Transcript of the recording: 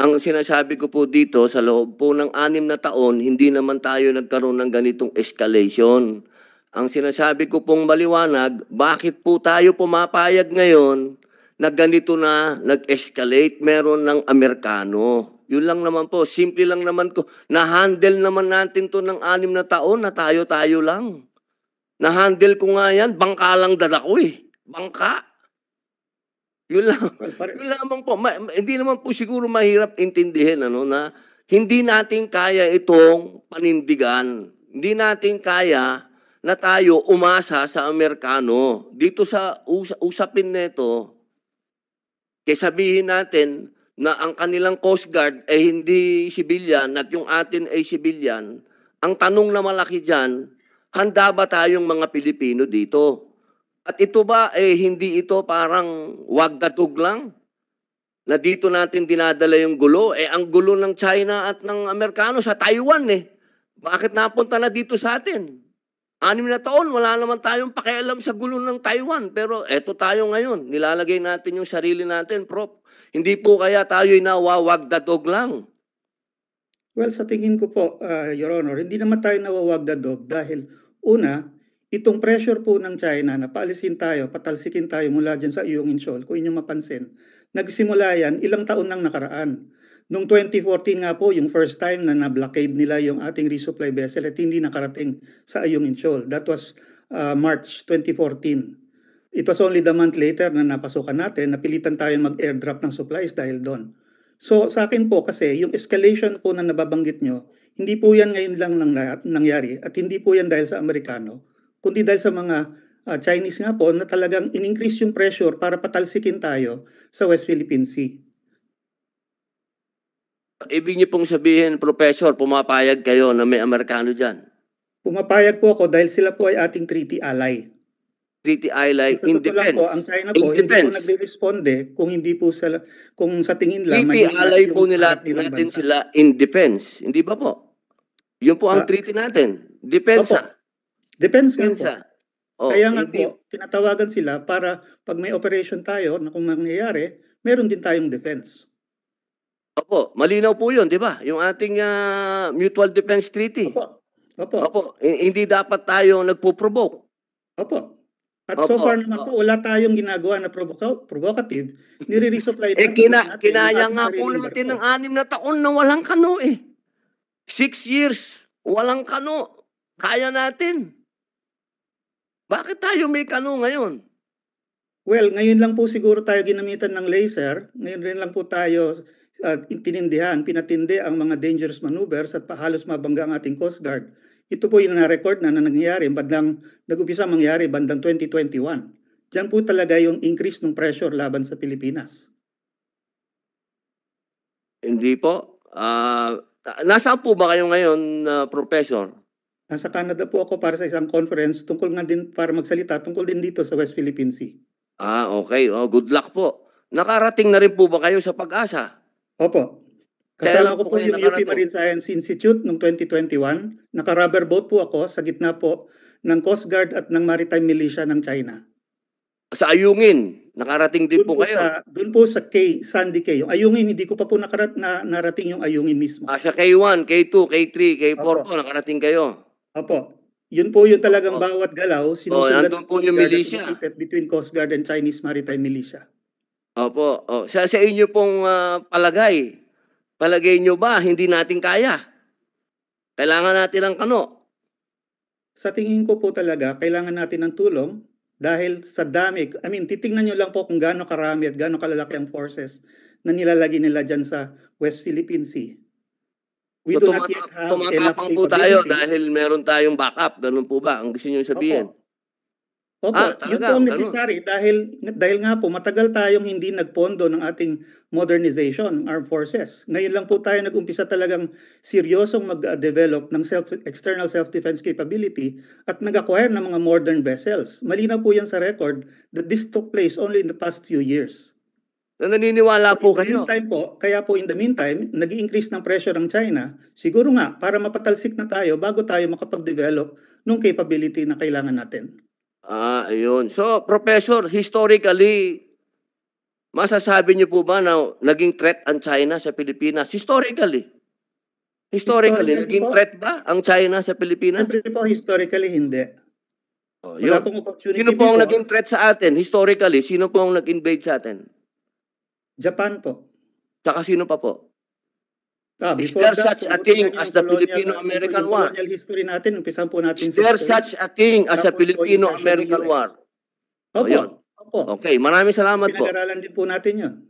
Ang sinasabi ko po dito, sa loob po ng anim na taon, hindi naman tayo nagkaroon ng ganitong escalation. Ang sinasabi ko pong maliwanag, bakit po tayo pumapayag ngayon na ganito na nag-escalate meron ng Amerikano? Yun lang naman po, simple lang naman ko. Na-handle naman natin to ng anim na taon na tayo-tayo lang. Na-handle ko nga yan, bangka lang dadako eh. Bangka. Yun lang. yun lamang po. Ma, hindi naman po siguro mahirap intindihin ano, na hindi natin kaya itong panindigan. Hindi natin kaya na tayo umasa sa Amerikano. Dito sa us- usapin nito, kaya sabihin natin na ang kanilang Coast Guard ay eh, hindi civilian at yung atin ay civilian, ang tanong na malaki dyan, handa ba tayong mga Pilipino dito? At ito ba, eh, hindi ito parang wagdatog lang? Na dito natin dinadala yung gulo? Eh, ang gulo ng China at ng Amerikano sa Taiwan eh. Bakit napunta na dito sa atin? Anim na taon, wala naman tayong pakialam sa gulo ng Taiwan. Pero eto tayo ngayon, nilalagay natin yung sarili natin, Prof. Hindi po kaya tayo'y nawawagdatog lang. Well, sa tingin ko po, uh, Your Honor, hindi naman tayo nawawagdatog dahil una, itong pressure po ng China na paalisin tayo, patalsikin tayo mula dyan sa iyong insyol, kung inyong mapansin, nagsimula yan ilang taon nang nakaraan. Noong 2014 nga po, yung first time na na-blockade nila yung ating resupply vessel at hindi nakarating sa iyong insyol. That was uh, March 2014. It was only the month later na napasukan natin, napilitan tayo mag-airdrop ng supplies dahil doon. So sa akin po kasi, yung escalation po na nababanggit nyo, hindi po yan ngayon lang nangyari at hindi po yan dahil sa Amerikano kundi dahil sa mga uh, Chinese nga po na talagang in-increase yung pressure para patalsikin tayo sa West Philippine Sea. Ibig niyo pong sabihin, Professor, pumapayag kayo na may Amerikano dyan? Pumapayag po ako dahil sila po ay ating treaty ally. Treaty ally At in defense. Po, ang China po, hindi defense. po nagre-responde kung hindi po sa, kung sa tingin lang. Treaty ally po nila natin bansa. sila in defense. Hindi ba po? Yun po ang uh, treaty natin. Depensa. Opo. Depends nga po. Oh, Kaya nga po, tinatawagan sila para pag may operation tayo na kung nangyayari, meron din tayong defense. Opo, malinaw po yun, di ba? Yung ating uh, Mutual Defense Treaty. Opo. Opo. Opo, hindi dapat tayo nagpo-provoke. Opo. At Opo. so far naman Opo. po, wala tayong ginagawa na provoca- provocative. Nire-resupply eh, natin. eh, kina- natin kinaya nga po natin ng anim na taon na walang kano eh. Six years, walang kano. Kaya natin. Bakit tayo may kano ngayon? Well, ngayon lang po siguro tayo ginamitan ng laser. Ngayon rin lang po tayo uh, tinindihan, pinatindi ang mga dangerous maneuvers at pahalos mabangga ang ating Coast Guard. Ito po yung na-record na, na nangyari, bandang, nag-umpisa mangyari bandang 2021. Diyan po talaga yung increase ng pressure laban sa Pilipinas. Hindi po. Uh, ah, nasaan po ba kayo ngayon, uh, Professor? Nasa Canada po ako para sa isang conference tungkol nga din para magsalita tungkol din dito sa West Philippine Sea. Ah, okay. Oh, good luck po. Nakarating na rin po ba kayo sa pag-asa? Opo. Kasama ko po, po yung UP Marine Science Institute noong 2021. Naka-rubber boat po ako sa gitna po ng Coast Guard at ng Maritime Militia ng China. Sa Ayungin, nakarating din doon po, kayo? Sa, doon po sa K, Sandy K. Yung Ayungin, hindi ko pa po nakarat, na, narating yung Ayungin mismo. Ah, sa K1, K2, K3, K4 Opo. po, nakarating kayo? Opo. Yun po yung talagang Opo. bawat galaw. Oh, Sinusunod nandun po yung militia. Between Coast Guard and Chinese Maritime Militia. Opo. Oh. sa, sa inyo pong ah, palagay, palagay nyo ba hindi natin kaya? Kailangan natin ng kano. Sa tingin ko po talaga, kailangan natin ng tulong dahil sa dami. I mean, titingnan nyo lang po kung gaano karami at gaano kalalaki ang forces na nilalagay nila dyan sa West Philippine Sea. We so, do tumata- not yet have tumatapang po tayo dahil meron tayong backup. Ganun po ba? Ang gusto niyo sabihin? Opo. Opo. Ah, yun po ang necessary ganun. dahil, dahil nga po matagal tayong hindi nagpondo ng ating modernization, armed forces. Ngayon lang po tayo nag-umpisa talagang seryosong mag-develop ng self, external self-defense capability at nag-acquire ng mga modern vessels. Malinaw po yan sa record that this took place only in the past few years na naniniwala po kayo. In the meantime po, kaya po in the meantime, nag increase ng pressure ang China. Siguro nga, para mapatalsik na tayo bago tayo makapag-develop ng capability na kailangan natin. Ah, ayun. So, Professor, historically, masasabi niyo po ba na naging threat ang China sa Pilipinas? Historically. Historically, historically naging po, threat ba ang China sa Pilipinas? Siyempre po, historically hindi. Oh, yun. pong opportunity Sino po ang before. naging threat sa atin? Historically, sino po ang nag-invade sa atin? Japan po. Tsaka sino pa po? Ah, Is there that, such a thing as the Filipino-American War? Colonial history natin, umpisan po natin. Is there such a thing as a Filipino-American War? Opo. Opo. Okay, maraming salamat po. Pinag-aralan din po natin yun.